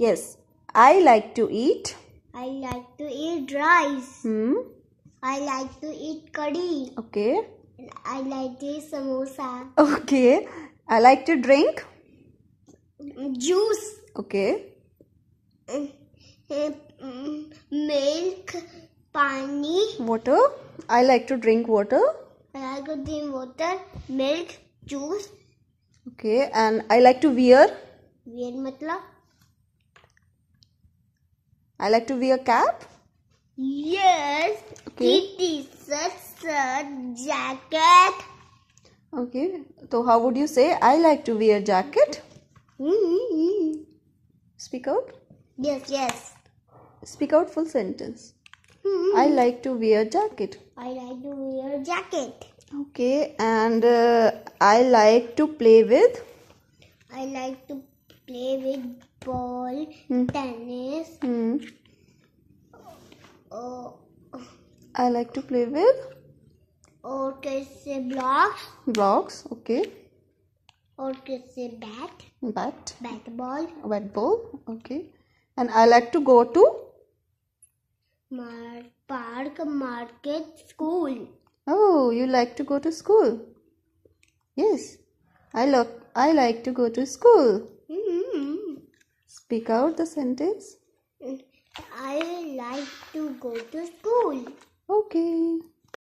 Yes. I like to eat. I like to eat rice. Hmm. I like to eat curry. Okay. I like to eat samosa. Okay. I like to drink. Juice. Okay. Mm, mm, mm, milk, pani. Water. I like to drink water. I like to drink water, milk, juice. Okay. And I like to wear. Wear matlab? I like to wear cap? Yes. Okay. It is a sun jacket. Okay. So how would you say I like to wear jacket? hmm Speak out. Yes, yes. Speak out full sentence. hmm I like to wear jacket. I like to wear jacket. Okay, and uh, I like to play with. I like to play with ball, mm. tennis. Mm. Oh. I like to play with. Okay, say blocks. Blocks, okay. Okay, say bat. Bat. Bat ball. Bat ball, okay. And I like to go to. Mar park, market, school. Oh, you like to go to school? Yes, I look. I like to go to school. Speak out the sentence. I like to go to school. Okay.